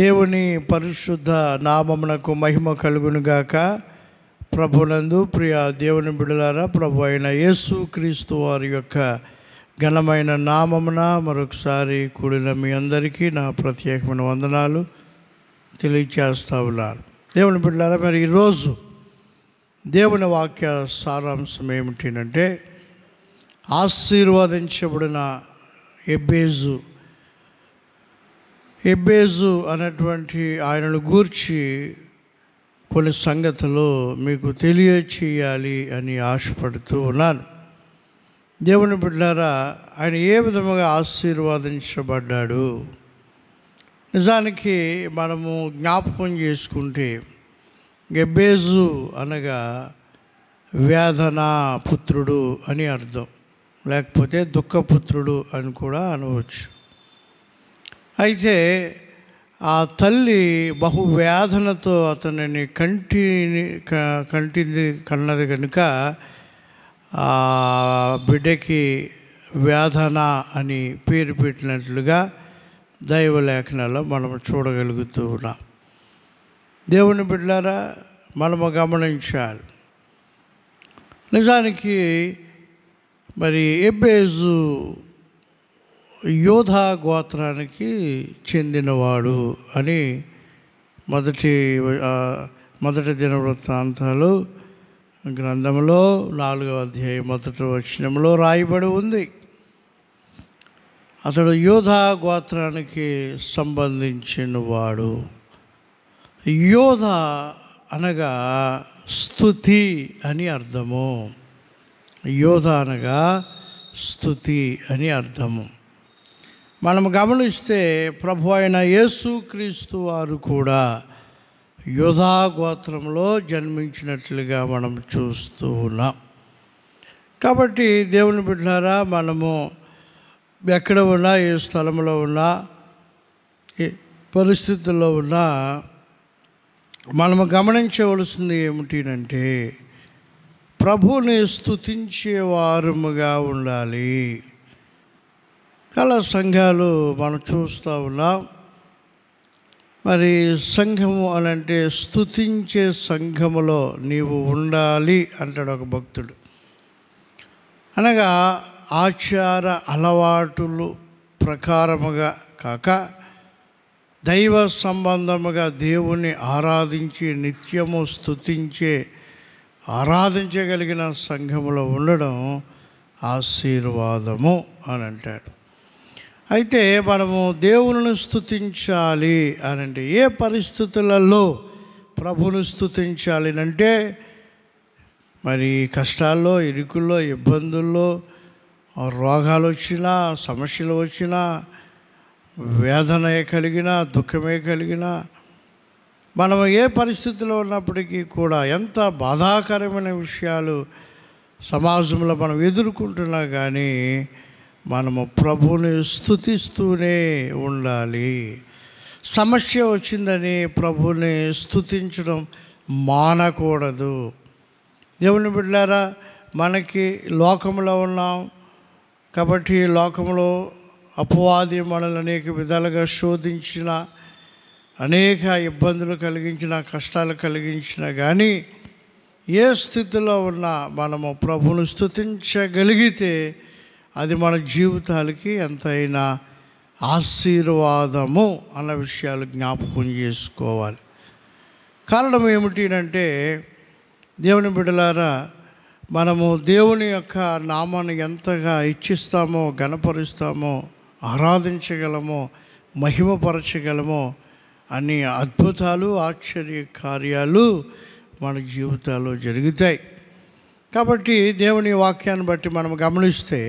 దేవుని పరిశుద్ధ నామమునకు మహిమ గాక ప్రభునందు ప్రియ దేవుని బిడలారా ప్రభు అయిన యేసు క్రీస్తు వారి యొక్క ఘనమైన నామమున మరొకసారి కూడిన మీ అందరికీ నా ప్రత్యేకమైన వందనాలు తెలియచేస్తా ఉన్నాను దేవుని బిడ్డలారా మరి ఈరోజు దేవుని వాక్య సారాంశం ఏమిటంటే ఆశీర్వదించబడిన ఎబేజు ఎబ్బేజు అనేటువంటి ఆయనను గూర్చి కొన్ని సంగతులు మీకు తెలియచేయాలి అని ఆశపడుతూ ఉన్నాను దేవుని బిడ్డారా ఆయన ఏ విధముగా ఆశీర్వాదించబడ్డాడు నిజానికి మనము జ్ఞాపకం చేసుకుంటే గెబ్బేజు అనగా వేదన పుత్రుడు అని అర్థం లేకపోతే దుఃఖపుత్రుడు అని కూడా అనవచ్చు అయితే ఆ తల్లి బహు వ్యాధనతో అతనిని కంటిని కంటింది కన్నది కనుక ఆ బిడ్డకి వ్యాధన అని పేరు పెట్టినట్లుగా దైవలేఖనాల్లో మనం చూడగలుగుతూ ఉన్నాం దేవుని బిడ్డారా మనము గమనించాలి నిజానికి మరి ఎబ్బేజు యోధా గోత్రానికి చెందినవాడు అని మొదటి మొదటి దినవృత్తాంతాలు గ్రంథంలో నాలుగవ అధ్యాయం మొదటి వచనంలో రాయబడి ఉంది అతడు యోధా గోత్రానికి సంబంధించినవాడు యోధ అనగా స్థుతి అని అర్థము యోధ అనగా స్థుతి అని అర్థము మనం గమనిస్తే ప్రభు అయిన యేసుక్రీస్తు వారు కూడా యోధా గోత్రంలో జన్మించినట్లుగా మనం చూస్తూ ఉన్నాం కాబట్టి దేవుని బిడ్డారా మనము ఎక్కడ ఉన్నా ఏ స్థలంలో ఉన్నా ఏ పరిస్థితుల్లో ఉన్నా మనము గమనించవలసింది ఏమిటినంటే ప్రభుని స్థుతించే ఉండాలి చాలా సంఘాలు మనం చూస్తూ ఉన్నాం మరి సంఘము అనంటే స్థుతించే సంఘములో నీవు ఉండాలి అంటాడు ఒక భక్తుడు అనగా ఆచార అలవాటులు ప్రకారముగా కాక దైవ సంబంధముగా దేవుణ్ణి ఆరాధించి నిత్యము స్థుతించే ఆరాధించగలిగిన సంఘములో ఉండడం ఆశీర్వాదము అని అంటాడు అయితే మనము దేవులను స్థుతించాలి అంటే ఏ పరిస్థితులలో ప్రభును స్థుతించాలి అంటే మరి కష్టాల్లో ఇరుకుల్లో ఇబ్బందుల్లో రోగాలు వచ్చినా సమస్యలు వచ్చినా వేదనే కలిగినా దుఃఖమే కలిగినా మనం ఏ పరిస్థితిలో ఉన్నప్పటికీ కూడా ఎంత బాధాకరమైన విషయాలు సమాజంలో మనం ఎదుర్కొంటున్నా కానీ మనము ప్రభుని స్థుతిస్తూనే ఉండాలి సమస్య వచ్చిందని ప్రభుని స్థుతించడం మానకూడదు దేవుని బిడ్డారా మనకి లోకంలో ఉన్నాం కాబట్టి లోకంలో అపవాది మనల్ని అనేక విధాలుగా శోధించిన అనేక ఇబ్బందులు కలిగించిన కష్టాలు కలిగించిన కానీ ఏ స్థితిలో ఉన్నా మనము ప్రభును స్థుతించగలిగితే అది మన జీవితాలకి ఎంతైనా ఆశీర్వాదము అన్న విషయాలు జ్ఞాపకం చేసుకోవాలి కారణం ఏమిటి అంటే దేవుని బిడలారా మనము దేవుని యొక్క నామాన్ని ఎంతగా ఇచ్చిస్తామో గణపరుస్తామో ఆరాధించగలమో మహిమపరచగలమో అన్ని అద్భుతాలు ఆశ్చర్య కార్యాలు మన జీవితాల్లో జరుగుతాయి కాబట్టి దేవుని వాక్యాన్ని బట్టి మనం గమనిస్తే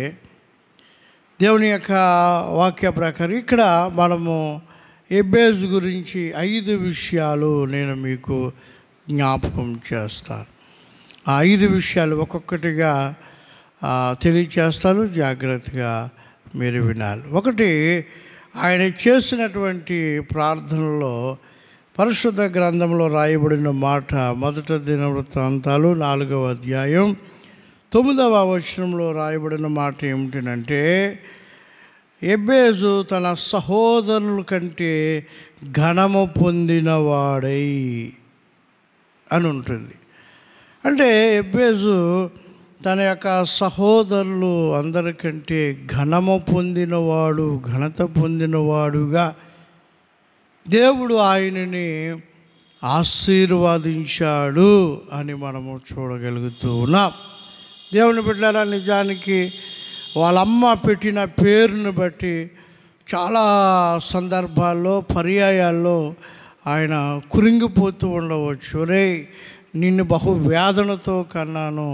దేవుని యొక్క వాక్య ప్రకారం ఇక్కడ మనము ఎబేజ్ గురించి ఐదు విషయాలు నేను మీకు జ్ఞాపకం చేస్తాను ఆ ఐదు విషయాలు ఒక్కొక్కటిగా తెలియచేస్తాను జాగ్రత్తగా మీరు వినాలి ఒకటి ఆయన చేసినటువంటి ప్రార్థనలో పరిశుద్ధ గ్రంథంలో రాయబడిన మాట మొదట వృత్తాంతాలు నాలుగవ అధ్యాయం తొమ్మిదవ వచనంలో రాయబడిన మాట ఏమిటంటే ఎబ్బేజు తన సహోదరుల కంటే ఘనము పొందినవాడై అని ఉంటుంది అంటే ఎబ్బేజు తన యొక్క సహోదరులు అందరికంటే ఘనము పొందినవాడు ఘనత పొందినవాడుగా దేవుడు ఆయనని ఆశీర్వాదించాడు అని మనము చూడగలుగుతూ ఉన్నాం దేవుని బిడ్డారా నిజానికి వాళ్ళమ్మ పెట్టిన పేరును బట్టి చాలా సందర్భాల్లో పర్యాయాల్లో ఆయన కురింగిపోతూ ఉండవచ్చు రే నిన్ను బహు వేదనతో కన్నాను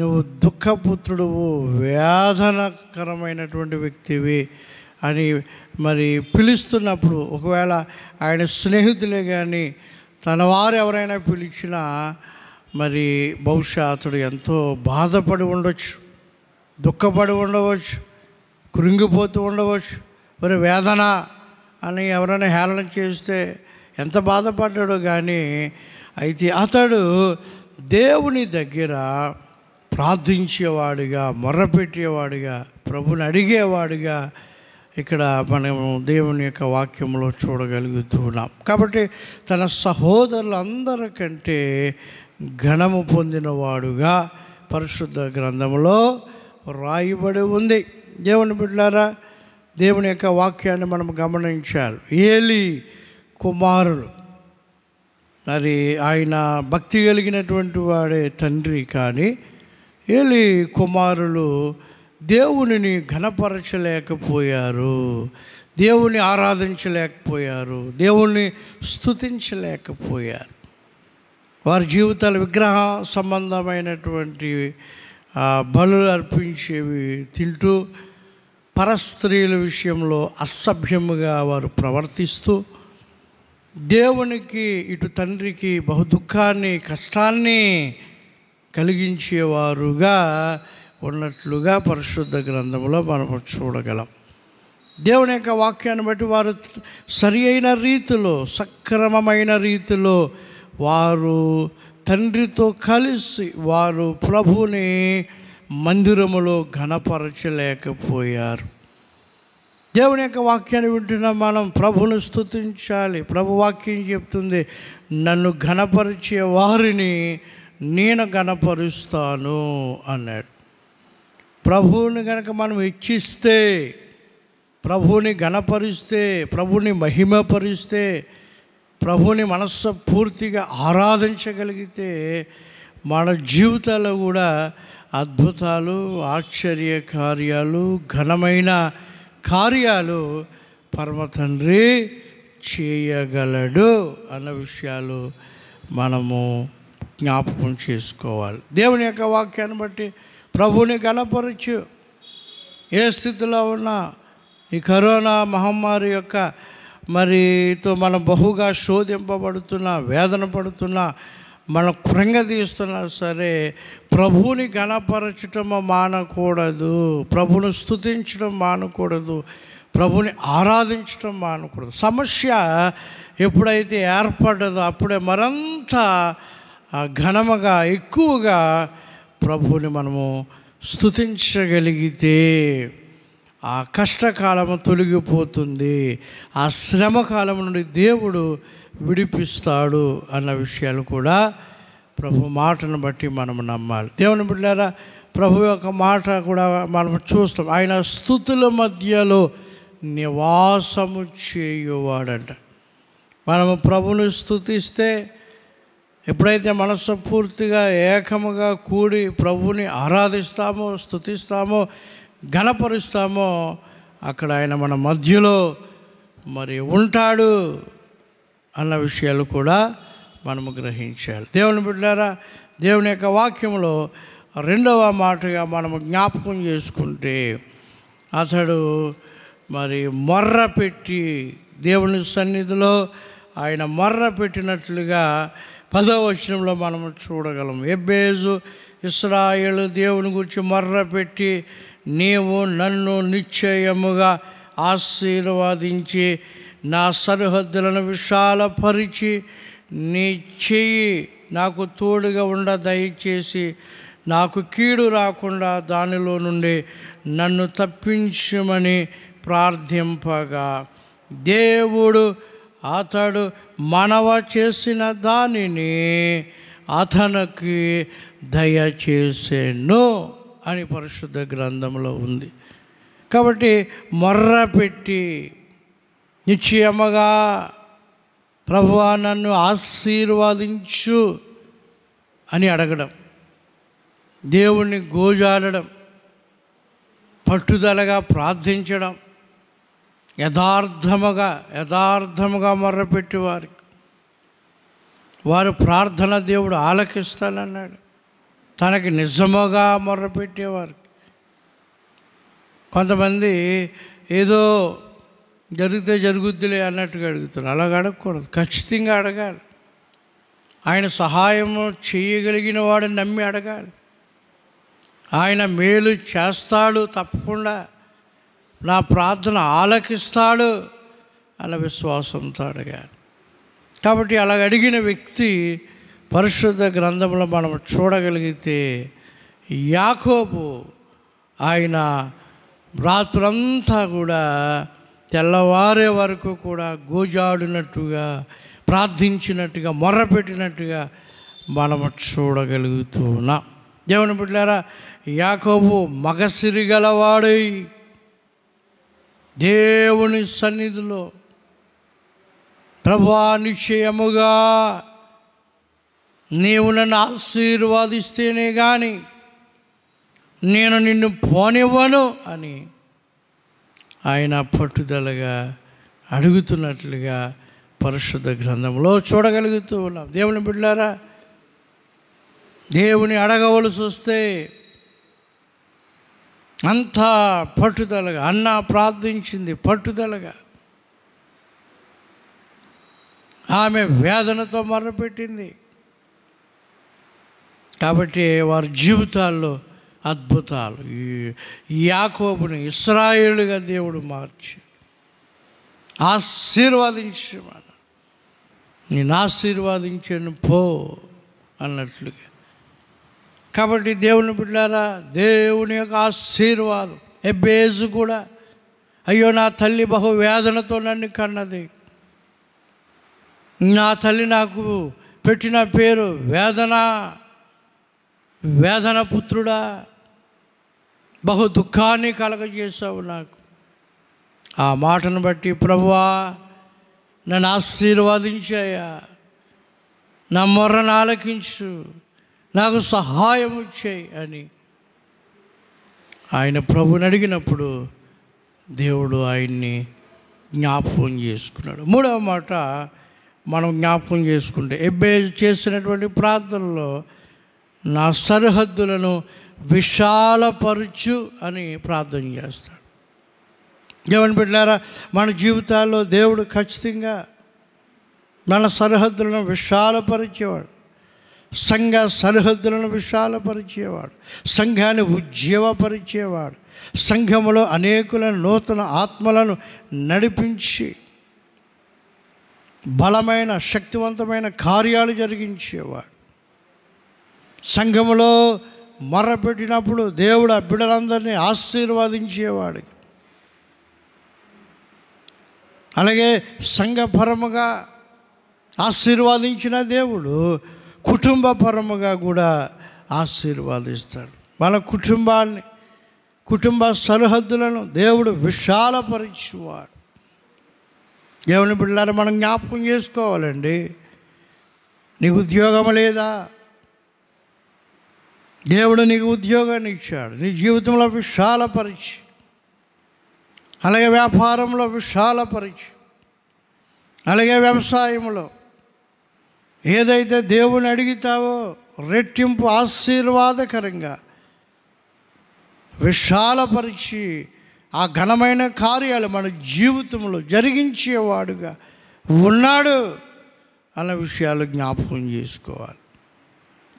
నువ్వు దుఃఖపుత్రుడువు వేదనకరమైనటువంటి వ్యక్తివి అని మరి పిలుస్తున్నప్పుడు ఒకవేళ ఆయన స్నేహితులే కానీ తన వారు ఎవరైనా పిలిచినా మరి బహుశా అతడు ఎంతో బాధపడి ఉండవచ్చు దుఃఖపడి ఉండవచ్చు కృంగిపోతూ ఉండవచ్చు మరి వేదన అని ఎవరైనా హేళన చేస్తే ఎంత బాధపడ్డాడో కానీ అయితే అతడు దేవుని దగ్గర ప్రార్థించేవాడిగా మొర్రపెట్టేవాడిగా ప్రభుని అడిగేవాడిగా ఇక్కడ మనము దేవుని యొక్క వాక్యంలో చూడగలుగుతున్నాం కాబట్టి తన సహోదరులందరికంటే ఘనము పొందినవాడుగా పరిశుద్ధ గ్రంథంలో రాయబడి ఉంది దేవుని బిడ్డారా దేవుని యొక్క వాక్యాన్ని మనం గమనించాలి ఏలి కుమారులు మరి ఆయన భక్తి కలిగినటువంటి వాడే తండ్రి కానీ ఏలి కుమారులు దేవునిని ఘనపరచలేకపోయారు దేవుని ఆరాధించలేకపోయారు దేవుణ్ణి స్థుతించలేకపోయారు వారి జీవితాలు విగ్రహ సంబంధమైనటువంటి బలు అర్పించేవి తింటూ పరస్త్రీల విషయంలో అసభ్యముగా వారు ప్రవర్తిస్తూ దేవునికి ఇటు తండ్రికి బహు దుఃఖాన్ని కష్టాన్ని కలిగించేవారుగా ఉన్నట్లుగా పరిశుద్ధ గ్రంథంలో మనం చూడగలం దేవుని యొక్క వాక్యాన్ని బట్టి వారు సరి అయిన రీతిలో సక్రమమైన రీతిలో వారు తండ్రితో కలిసి వారు ప్రభుని మందిరములో ఘనపరచలేకపోయారు దేవుని యొక్క వాక్యాన్ని వింటున్న మనం ప్రభును స్థుతించాలి ప్రభు వాక్యం చెప్తుంది నన్ను ఘనపరిచే వారిని నేను ఘనపరుస్తాను అన్నాడు ప్రభువుని కనుక మనం ఇచ్చిస్తే ప్రభువుని ఘనపరిస్తే ప్రభుని మహిమపరిస్తే ప్రభుని మనస్సు పూర్తిగా ఆరాధించగలిగితే మన జీవితాల్లో కూడా అద్భుతాలు ఆశ్చర్య కార్యాలు ఘనమైన కార్యాలు పరమ తండ్రి చేయగలడు అన్న విషయాలు మనము జ్ఞాపకం చేసుకోవాలి దేవుని యొక్క వాక్యాన్ని బట్టి ప్రభువుని గణపరచు ఏ స్థితిలో ఉన్నా ఈ కరోనా మహమ్మారి యొక్క మరితో మనం బహుగా శోధింపబడుతున్నా వేదన పడుతున్నా మనం కృంగదీస్తున్నా సరే ప్రభువుని గణపరచటం మానకూడదు ప్రభుని స్థుతించడం మానకూడదు ప్రభుని ఆరాధించడం మానకూడదు సమస్య ఎప్పుడైతే ఏర్పడదో అప్పుడే మరంత ఘనముగా ఎక్కువగా ప్రభువుని మనము స్థుతించగలిగితే ఆ కష్టకాలము తొలగిపోతుంది ఆ శ్రమకాలం నుండి దేవుడు విడిపిస్తాడు అన్న విషయాలు కూడా ప్రభు మాటను బట్టి మనం నమ్మాలి దేవుని బిడ్డారా ప్రభు యొక్క మాట కూడా మనం చూస్తాం ఆయన స్థుతుల మధ్యలో నివాసము చేయువాడంట మనము ప్రభుని స్థుతిస్తే ఎప్పుడైతే మనసు పూర్తిగా ఏకముగా కూడి ప్రభుని ఆరాధిస్తామో స్థుతిస్తామో ఘనపరుస్తామో అక్కడ ఆయన మన మధ్యలో మరి ఉంటాడు అన్న విషయాలు కూడా మనము గ్రహించాలి దేవుని బిడ్డారా దేవుని యొక్క వాక్యంలో రెండవ మాటగా మనము జ్ఞాపకం చేసుకుంటే అతడు మరి మొర్ర పెట్టి దేవుని సన్నిధిలో ఆయన మొర్ర పెట్టినట్లుగా పదవ వచనంలో మనము చూడగలం ఎబ్బేజు ఇస్రాయలు దేవుని గురించి మర్ర పెట్టి నీవు నన్ను నిశ్చయముగా ఆశీర్వాదించి నా సరిహద్దులను విశాలపరిచి నీ చెయ్యి నాకు తోడుగా ఉండ దయచేసి నాకు కీడు రాకుండా దానిలో నుండి నన్ను తప్పించమని ప్రార్థింపగా దేవుడు అతడు మనవ చేసిన దానిని అతనికి దయచేసేను అని పరిశుద్ధ గ్రంథంలో ఉంది కాబట్టి మొర్ర పెట్టి నిశ్చయముగా ప్రభువా నన్ను ఆశీర్వాదించు అని అడగడం దేవుణ్ణి గోజాడడం పట్టుదలగా ప్రార్థించడం యథార్థముగా యథార్థముగా మొర్రపెట్టి వారికి వారు ప్రార్థన దేవుడు ఆలకిస్తానన్నాడు తనకి నిజముగా మొర్రపెట్టేవారు కొంతమంది ఏదో జరిగితే జరుగుద్దిలే అన్నట్టుగా అడుగుతారు అలాగ అడగకూడదు ఖచ్చితంగా అడగాలి ఆయన సహాయము చేయగలిగిన వాడిని నమ్మి అడగాలి ఆయన మేలు చేస్తాడు తప్పకుండా నా ప్రార్థన ఆలకిస్తాడు అన్న విశ్వాసంతో అడగాలి కాబట్టి అలాగ అడిగిన వ్యక్తి పరిశుద్ధ గ్రంథంలో మనం చూడగలిగితే యాకోబు ఆయన రాత్రంతా కూడా తెల్లవారే వరకు కూడా గోజాడినట్టుగా ప్రార్థించినట్టుగా మొర్రపెట్టినట్టుగా మనం చూడగలుగుతూ ఉన్నాం దేవుని బిడ్డారా యాకోబు మగసిరి గలవాడై దేవుని సన్నిధిలో ప్రభా నిశ్చయముగా నీవు నన్ను ఆశీర్వాదిస్తేనే కానీ నేను నిన్ను పోనివ్వను అని ఆయన పట్టుదలగా అడుగుతున్నట్లుగా పరిశుద్ధ గ్రంథంలో చూడగలుగుతూ ఉన్నాం దేవుని బిడ్డారా దేవుని అడగవలసి వస్తే అంతా పట్టుదలగా అన్న ప్రార్థించింది పట్టుదలగా ఆమె వేదనతో మర్రపెట్టింది కాబట్టి వారి జీవితాల్లో అద్భుతాలు ఈ యాకోబుని ఇస్రాయేలుగా దేవుడు మార్చి ఆశీర్వాదించమన్నాడు నేను ఆశీర్వాదించాను పో అన్నట్లుగా కాబట్టి దేవుని బిడ్డారా దేవుని యొక్క ఆశీర్వాదం ఎబ్బేజు కూడా అయ్యో నా తల్లి బహు వేదనతో నన్ను కన్నది నా తల్లి నాకు పెట్టిన పేరు వేదన వేదన పుత్రుడా బహు దుఃఖాన్ని కలగజేశావు నాకు ఆ మాటను బట్టి ప్రభువా నన్ను ఆశీర్వదించాయా నా మొర్రను ఆలకించు నాకు సహాయం వచ్చాయి అని ఆయన ప్రభుని అడిగినప్పుడు దేవుడు ఆయన్ని జ్ఞాపకం చేసుకున్నాడు మూడవ మాట మనం జ్ఞాపకం చేసుకుంటే ఎబ్బే చేసినటువంటి ప్రార్థనలో నా సరిహద్దులను విశాలపరచు అని ప్రార్థన చేస్తాడు ఏమని పెట్టారా మన జీవితాల్లో దేవుడు ఖచ్చితంగా మన సరిహద్దులను విశాలపరిచేవాడు సంఘ సరిహద్దులను విశాలపరిచేవాడు సంఘాన్ని ఉజ్జీవపరిచేవాడు సంఘములో అనేకుల నూతన ఆత్మలను నడిపించి బలమైన శక్తివంతమైన కార్యాలు జరిగించేవాడు సంఘంలో మొరపెట్టినప్పుడు దేవుడు ఆ బిడ్డలందరినీ ఆశీర్వాదించేవాడు అలాగే సంఘపరముగా ఆశీర్వాదించిన దేవుడు కుటుంబపరముగా కూడా ఆశీర్వాదిస్తాడు మన కుటుంబాన్ని కుటుంబ సరిహద్దులను దేవుడు విశాలపరిచేవాడు దేవుని బిడ్డలారా మనం జ్ఞాపకం చేసుకోవాలండి నీకు ఉద్యోగం లేదా దేవుడు నీకు ఉద్యోగాన్ని ఇచ్చాడు నీ జీవితంలో విశాలపరిచి అలాగే వ్యాపారంలో విశాలపరిచి అలాగే వ్యవసాయంలో ఏదైతే దేవుని అడిగితావో రెట్టింపు ఆశీర్వాదకరంగా విశాలపరిచి ఆ ఘనమైన కార్యాలు మన జీవితంలో జరిగించేవాడుగా ఉన్నాడు అన్న విషయాలు జ్ఞాపకం చేసుకోవాలి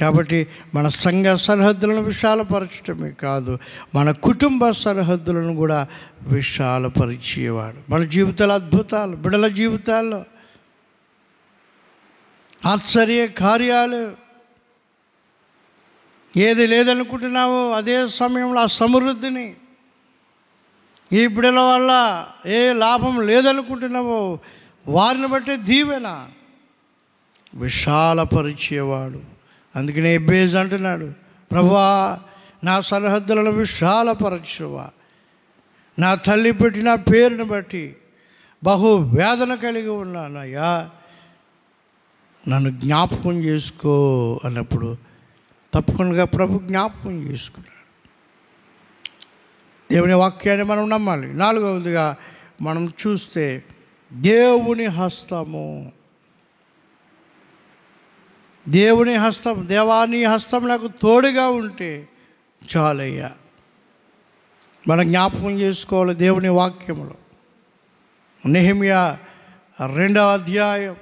కాబట్టి మన సంఘ సరిహద్దులను విశాలపరచటమే కాదు మన కుటుంబ సరిహద్దులను కూడా విశాలపరిచేవాడు మన జీవితాల అద్భుతాలు బిడల జీవితాల్లో ఆశ్చర్య కార్యాలు ఏది లేదనుకుంటున్నావో అదే సమయంలో ఆ సమృద్ధిని ఈ బిడల వల్ల ఏ లాభం లేదనుకుంటున్నావో వారిని బట్టి దీవెన విశాలపరిచేవాడు అందుకనే ఎబ్బేజ్ అంటున్నాడు ప్రభా నా సరిహద్దులను విశాలపరచువా నా తల్లి పెట్టిన పేరును బట్టి బహు వేదన కలిగి ఉన్నానయ్యా నన్ను జ్ఞాపకం చేసుకో అన్నప్పుడు తప్పకుండా ప్రభు జ్ఞాపకం చేసుకున్నాడు దేవుని వాక్యాన్ని మనం నమ్మాలి నాలుగవదిగా మనం చూస్తే దేవుని హస్తము దేవుని హస్తం దేవాని హస్తం నాకు తోడుగా ఉంటే చాలయ్యా మనం జ్ఞాపకం చేసుకోవాలి దేవుని వాక్యములు నెహిమియా రెండవ అధ్యాయం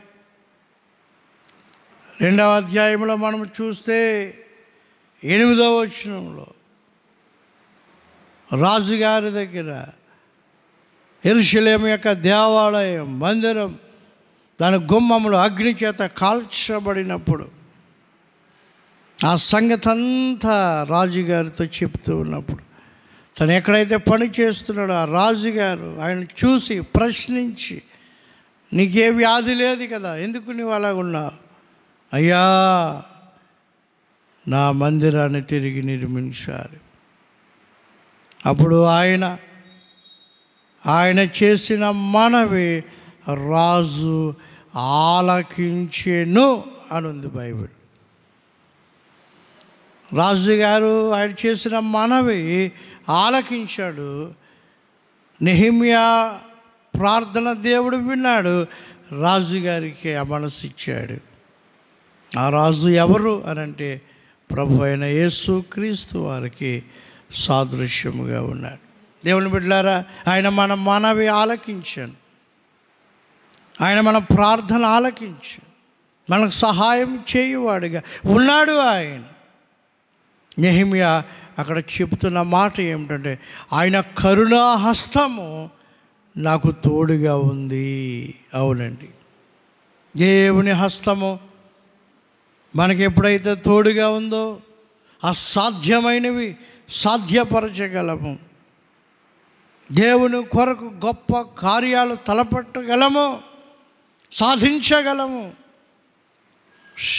రెండవ అధ్యాయంలో మనం చూస్తే ఎనిమిదవ వచనంలో రాజుగారి దగ్గర ఎరుశలేం యొక్క దేవాలయం మందిరం దాని గుమ్మములు అగ్ని చేత కాల్చబడినప్పుడు ఆ సంగతి అంతా రాజుగారితో చెప్తూ ఉన్నప్పుడు తను ఎక్కడైతే పని చేస్తున్నాడో ఆ రాజుగారు ఆయన చూసి ప్రశ్నించి నీకే వ్యాధి లేదు కదా ఎందుకు నువ్వు అలాగున్నా అయ్యా నా మందిరాన్ని తిరిగి నిర్మించాలి అప్పుడు ఆయన ఆయన చేసిన మనవి రాజు ఆలకించెను అని ఉంది బైబిల్ రాజు గారు ఆయన చేసిన మనవి ఆలకించాడు నెహిమియా ప్రార్థన దేవుడు విన్నాడు రాజు గారికి ఆ మనసు ఇచ్చాడు ఆ రాజు ఎవరు అనంటే ప్రభు అయిన యేసు క్రీస్తు వారికి సాదృశ్యముగా ఉన్నాడు దేవుని బిడ్డారా ఆయన మన మనవి ఆలకించాను ఆయన మన ప్రార్థన ఆలకించి మనకు సహాయం చేయువాడుగా ఉన్నాడు ఆయన నెహిమియా అక్కడ చెబుతున్న మాట ఏమిటంటే ఆయన కరుణాహస్తము హస్తము నాకు తోడుగా ఉంది అవునండి దేవుని హస్తము మనకి ఎప్పుడైతే తోడుగా ఉందో అసాధ్యమైనవి సాధ్యపరచగలము దేవుని కొరకు గొప్ప కార్యాలు తలపట్టగలము సాధించగలము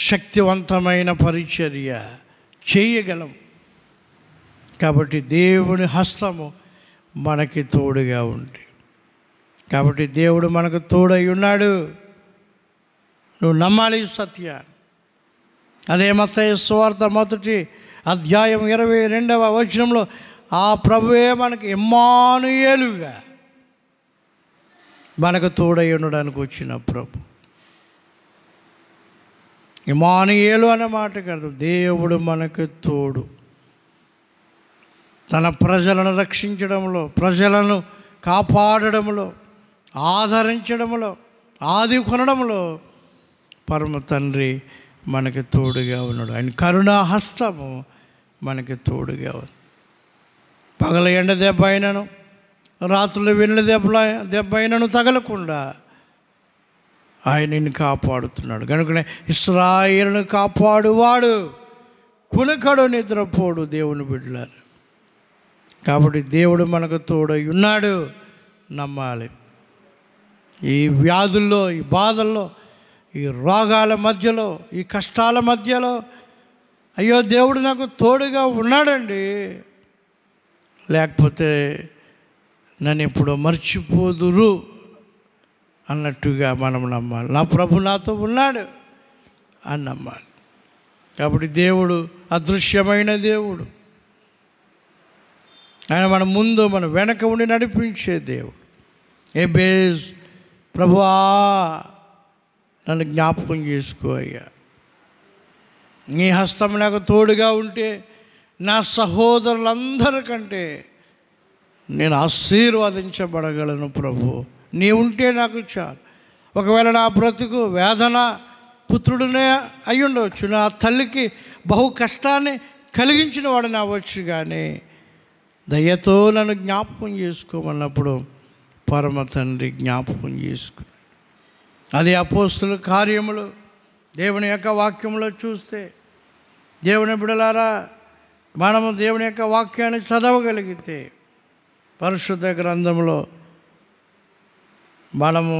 శక్తివంతమైన పరిచర్య చేయగలం కాబట్టి దేవుని హస్తము మనకి తోడుగా ఉంది కాబట్టి దేవుడు మనకు తోడై ఉన్నాడు నువ్వు నమ్మాలి సత్య అదే మత స్వార్థ మొదటి అధ్యాయం ఇరవై రెండవ వచనంలో ఆ ప్రభువే మనకి ఇమ్మానుయేలుగా మనకు తోడై ఉండడానికి వచ్చిన ప్రభు ఇమానియేలు అనే మాట కాదు దేవుడు మనకు తోడు తన ప్రజలను రక్షించడంలో ప్రజలను కాపాడడంలో ఆదరించడంలో ఆది కొనడంలో పరమ తండ్రి మనకి తోడుగా ఉన్నాడు ఆయన కరుణాహస్తము హస్తము మనకి తోడుగా ఉంది పగల ఎండ దెబ్బ అయినను రాత్రులు వెళ్ళిన దెబ్బల దెబ్బ అయినను తగలకుండా ఆయన నిన్ను కాపాడుతున్నాడు కనుకనే ఇస్రాయిల్ను కాపాడువాడు కునుకడు నిద్రపోడు దేవుని బిడ్డలారు కాబట్టి దేవుడు మనకు తోడై ఉన్నాడు నమ్మాలి ఈ వ్యాధుల్లో ఈ బాధల్లో ఈ రోగాల మధ్యలో ఈ కష్టాల మధ్యలో అయ్యో దేవుడు నాకు తోడుగా ఉన్నాడండి లేకపోతే నన్ను ఎప్పుడో మర్చిపోదురు అన్నట్టుగా మనం నమ్మాలి నా ప్రభు నాతో ఉన్నాడు అని నమ్మాలి కాబట్టి దేవుడు అదృశ్యమైన దేవుడు ఆయన మన ముందు మన వెనక ఉండి నడిపించే దేవుడు ఏ బేస్ ప్రభువా నన్ను జ్ఞాపకం చేసుకో అయ్యా నీ హస్తం నాకు తోడుగా ఉంటే నా సహోదరులందరికంటే నేను ఆశీర్వదించబడగలను ప్రభు నీ ఉంటే నాకు చాలు ఒకవేళ నా బ్రతుకు వేదన పుత్రుడినే అయ్యుండవచ్చు నా తల్లికి బహు కష్టాన్ని కలిగించిన వాడు అవ్వచ్చు కానీ దయతో నన్ను జ్ఞాపకం చేసుకోమన్నప్పుడు పరమ తండ్రి జ్ఞాపకం చేసుకుని అది అపోస్తుల కార్యములు దేవుని యొక్క వాక్యంలో చూస్తే దేవుని బిడలారా మనము దేవుని యొక్క వాక్యాన్ని చదవగలిగితే పరిశుద్ధ గ్రంథంలో మనము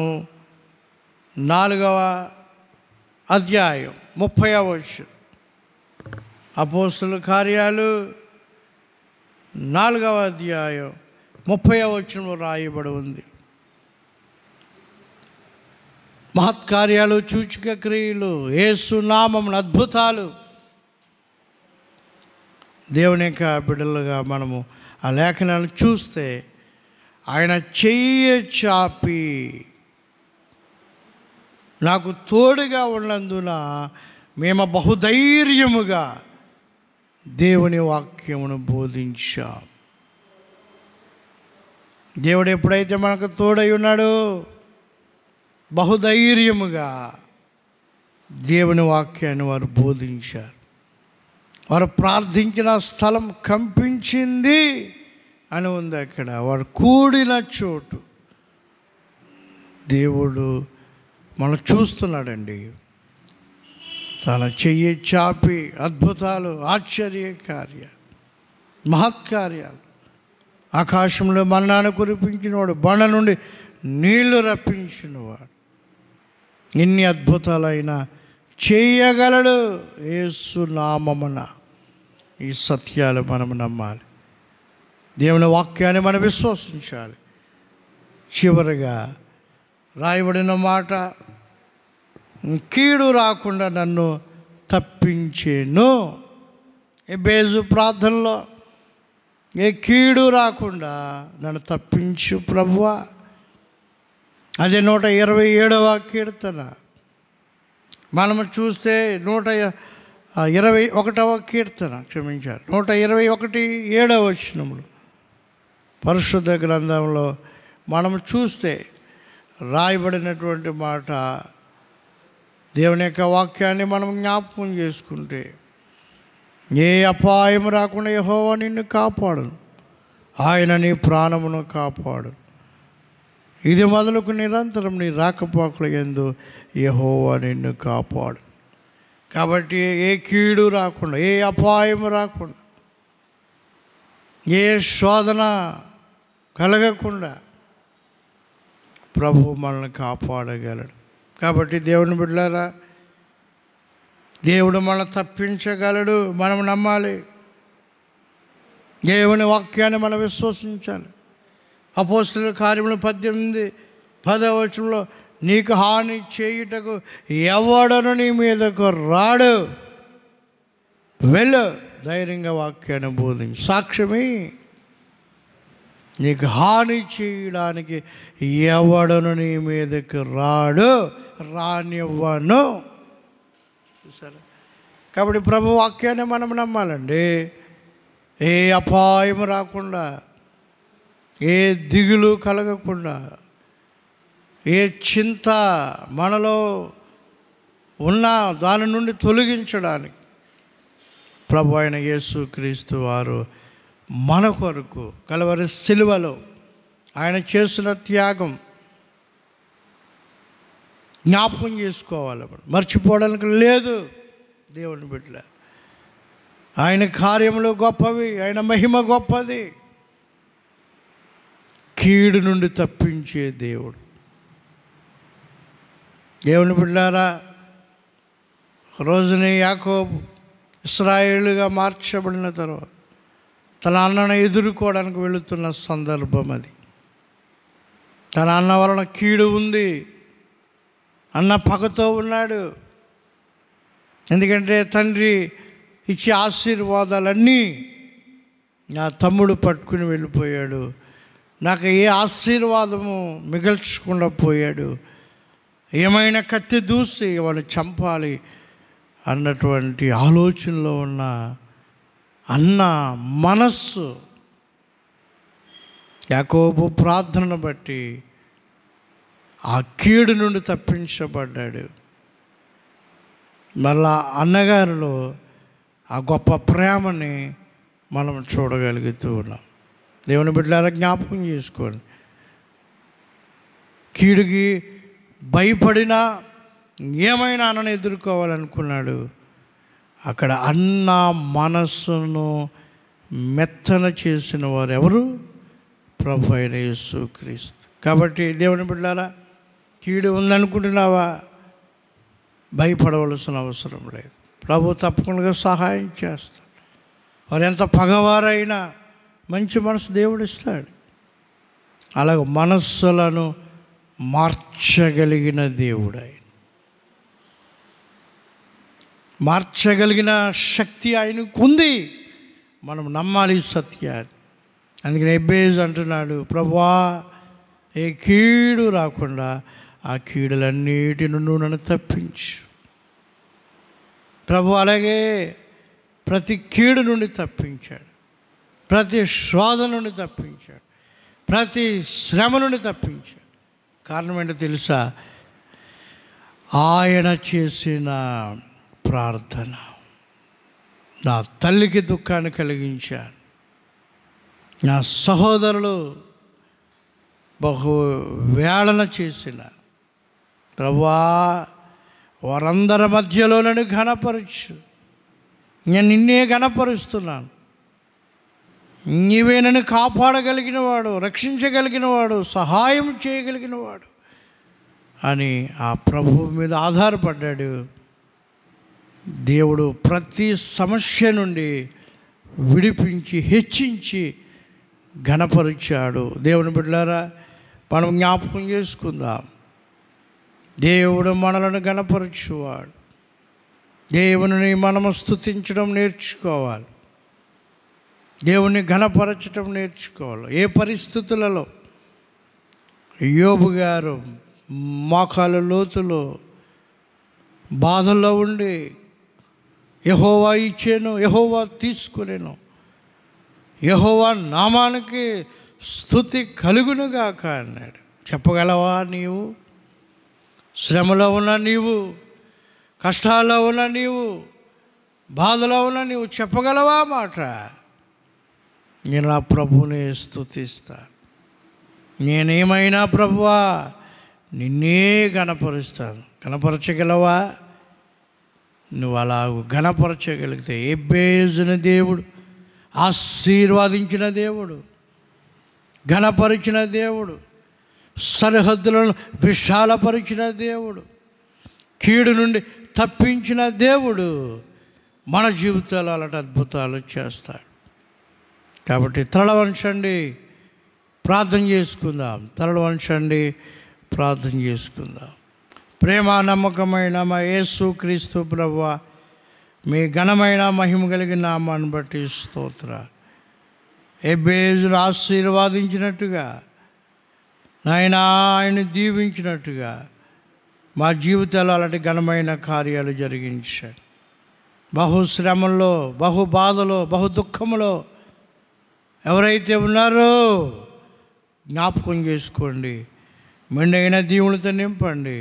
నాలుగవ అధ్యాయం ముప్పై వచ్చు అపోస్తుల కార్యాలు నాలుగవ అధ్యాయం ముప్పై వచనంలో రాయబడి ఉంది మహత్కార్యాలు చూచిక క్రియలు ఏసు నామం అద్భుతాలు దేవుని యొక్క బిడ్డలుగా మనము ఆ లేఖనాలను చూస్తే ఆయన చెయ్యి చాపి నాకు తోడుగా ఉన్నందున మేము బహుధైర్యముగా దేవుని వాక్యమును బోధించాం దేవుడు ఎప్పుడైతే మనకు తోడై ఉన్నాడో బహుధైర్యముగా దేవుని వాక్యాన్ని వారు బోధించారు వారు ప్రార్థించిన స్థలం కంపించింది అని ఉంది అక్కడ వారు కూడిన చోటు దేవుడు మనం చూస్తున్నాడండి తన చెయ్యి చాపి అద్భుతాలు ఆశ్చర్య కార్య మహత్కార్యాలు ఆకాశంలో మన్నాను కురిపించినవాడు బండ నుండి నీళ్లు రప్పించినవాడు ఎన్ని అద్భుతాలైనా చేయగలడు ఏసునామమున ఈ సత్యాలు మనము నమ్మాలి దేవుని వాక్యాన్ని మనం విశ్వసించాలి చివరిగా రాయబడిన మాట కీడు రాకుండా నన్ను తప్పించేను ఏ బేజు ప్రార్థనలో ఏ కీడు రాకుండా నన్ను తప్పించు ప్రభువ అదే నూట ఇరవై ఏడవ కీర్తన మనం చూస్తే నూట ఇరవై ఒకటవ కీర్తన క్షమించారు నూట ఇరవై ఒకటి ఏడవ వచ్చినప్పుడు పరిశుద్ధ గ్రంథంలో మనం చూస్తే రాయబడినటువంటి మాట దేవుని యొక్క వాక్యాన్ని మనం జ్ఞాపకం చేసుకుంటే ఏ అపాయం రాకుండా యహోవా నిన్ను కాపాడు ఆయన నీ ప్రాణమును కాపాడు ఇది మొదలకు నిరంతరం నీ రాకపోకలు ఎందు యహోవా నిన్ను కాపాడు కాబట్టి ఏ కీడు రాకుండా ఏ అపాయం రాకుండా ఏ శోధన కలగకుండా ప్రభు మనల్ని కాపాడగలడు కాబట్టి దేవుని బిడ్డారా దేవుడు మనల్ని తప్పించగలడు మనం నమ్మాలి దేవుని వాక్యాన్ని మనం విశ్వసించాలి అపోస్తుల కార్యములు పద్దెనిమిది పదవచనంలో నీకు హాని చేయుటకు ఎవడను నీ మీదకు రాడు వెళ్ళు ధైర్యంగా వాక్యాన్ని బోధించి సాక్ష్యమే నీకు హాని చేయడానికి ఎవడను నీ మీదకి రాడు రానివ్వను సరే కాబట్టి ప్రభు వాక్యాన్ని మనం నమ్మాలండి ఏ అపాయం రాకుండా ఏ దిగులు కలగకుండా ఏ చింత మనలో ఉన్న దాని నుండి తొలగించడానికి ప్రభు అయిన యేసు క్రీస్తు వారు మన కొరకు కలవరి సిలువలో ఆయన చేసిన త్యాగం జ్ఞాపకం చేసుకోవాలి మర్చిపోవడానికి లేదు దేవుని బిడ్డ ఆయన కార్యములు గొప్పవి ఆయన మహిమ గొప్పది కీడు నుండి తప్పించే దేవుడు దేవుని బిడ్డారా రోజుని యాకోబు ఇస్రాయేలుగా మార్చబడిన తర్వాత తన అన్నను ఎదుర్కోవడానికి వెళుతున్న సందర్భం అది తన అన్న వలన కీడు ఉంది అన్న పగతో ఉన్నాడు ఎందుకంటే తండ్రి ఇచ్చే ఆశీర్వాదాలన్నీ నా తమ్ముడు పట్టుకుని వెళ్ళిపోయాడు నాకు ఏ ఆశీర్వాదము మిగల్చకుండా పోయాడు ఏమైనా కత్తి దూసి వాళ్ళు చంపాలి అన్నటువంటి ఆలోచనలో ఉన్న అన్న మనస్సు యాకోబు ప్రార్థనను బట్టి ఆ కీడు నుండి తప్పించబడ్డాడు మళ్ళా అన్నగారిలో ఆ గొప్ప ప్రేమని మనం చూడగలుగుతూ ఉన్నాం దేవుని బిడ్డలారా జ్ఞాపకం చేసుకోండి కీడుకి భయపడినా ఏమైనా అన్నను ఎదుర్కోవాలనుకున్నాడు అక్కడ అన్న మనస్సును మెత్తన చేసిన వారు ఎవరు ప్రభు అయిన యేసుక్రీస్తు కాబట్టి దేవుని బిడ్డారా కీడు ఉందనుకుంటున్నావా భయపడవలసిన అవసరం లేదు ప్రభు తప్పకుండా సహాయం చేస్తాడు వారు ఎంత పగవారైనా మంచి మనసు దేవుడు ఇస్తాడు అలాగ మనస్సులను మార్చగలిగిన దేవుడై మార్చగలిగిన శక్తి ఆయనకు ఉంది మనం నమ్మాలి సత్యాన్ని అందుకని ఎబ్బేజ్ అంటున్నాడు ప్రభా ఏ కీడు రాకుండా ఆ కీడులన్నిటి నుండి నన్ను తప్పించు ప్రభు అలాగే ప్రతి కీడు నుండి తప్పించాడు ప్రతి శోధ నుండి తప్పించాడు ప్రతి శ్రమ నుండి తప్పించాడు కారణం ఏంటో తెలుసా ఆయన చేసిన ప్రార్థన నా తల్లికి దుఃఖాన్ని కలిగించాను నా సహోదరులు బహు వేళన చేసిన రవ్వా వారందరి మధ్యలో నన్ను ఘనపరచు నేను నిన్నే ఘనపరుస్తున్నాను నీవే నన్ను కాపాడగలిగినవాడు రక్షించగలిగినవాడు సహాయం చేయగలిగినవాడు అని ఆ ప్రభువు మీద ఆధారపడ్డాడు దేవుడు ప్రతి సమస్య నుండి విడిపించి హెచ్చించి ఘనపరిచాడు దేవుని బిడ్డారా మనం జ్ఞాపకం చేసుకుందాం దేవుడు మనలను గణపరచువాడు దేవుని మనము స్థుతించడం నేర్చుకోవాలి దేవుని ఘనపరచడం నేర్చుకోవాలి ఏ పరిస్థితులలో యోబు గారు మోకాలు లోతులో బాధల్లో ఉండి యహోవా ఇచ్చాను యహోవా తీసుకునేను యహోవా నామానికి స్థుతి కలుగునుగాక అన్నాడు చెప్పగలవా నీవు శ్రమలో ఉన్న నీవు కష్టాల్లో ఉన్న నీవు బాధలో ఉన్న నీవు చెప్పగలవా మాట నేను నా ప్రభుని స్థుతిస్తా నేనేమైనా ప్రభువా నిన్నే కనపరుస్తాను కనపరచగలవా నువ్వు అలా ఘనపరచగలిగితే ఎబ్బేసిన దేవుడు ఆశీర్వాదించిన దేవుడు ఘనపరిచిన దేవుడు సరిహద్దులను విశాలపరిచిన దేవుడు కీడు నుండి తప్పించిన దేవుడు మన జీవితాలు అలాంటి అద్భుతాలు చేస్తాడు కాబట్టి తలవంచండి ప్రార్థన చేసుకుందాం తలవంచండి ప్రార్థన చేసుకుందాం ప్రేమ నమ్మకమైన మా యేసు క్రీస్తు ప్రభు మీ ఘనమైన మహిమ కలిగిన నామాన్ని బట్టి స్తోత్ర ఎబ్బేజులు ఆశీర్వాదించినట్టుగా నాయన ఆయన దీవించినట్టుగా మా జీవితాలు అలాంటి ఘనమైన కార్యాలు జరిగించాడు బహు శ్రమంలో బహు బాధలో బహు దుఃఖంలో ఎవరైతే ఉన్నారో జ్ఞాపకం చేసుకోండి మెండైన దీవులతో నింపండి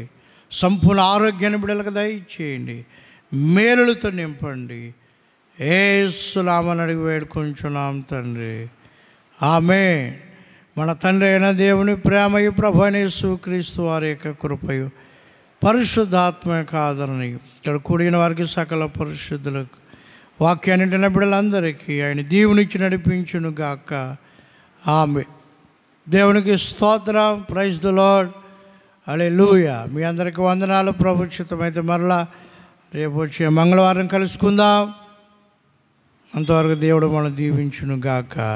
సంపూర్ణ ఆరోగ్యాన్ని బిడలకు దయచేయండి మేలులతో నింపండి ఏ సులామని అడిగి వేడుకుంటున్నాం తండ్రి ఆమె మన తండ్రి అయిన దేవుని ప్రేమయు ప్రభని సుక్రీస్తు వారి యొక్క కృపయు పరిశుద్ధాత్మ యొక్క ఆదరణి ఇక్కడ కూడిన వారికి సకల పరిశుద్ధులకు వాక్యాన్ని బిడ్డలందరికీ ఆయన దీవునిచ్చి నడిపించును గాక ఆమె దేవునికి స్తోత్రం ప్రైజ్ ద లాడ్ అలే లూయ మీ అందరికి వందనాలు ప్రభుత్వమైతే మరలా రేపు వచ్చే మంగళవారం కలుసుకుందాం అంతవరకు దేవుడు మనం దీవించును గాక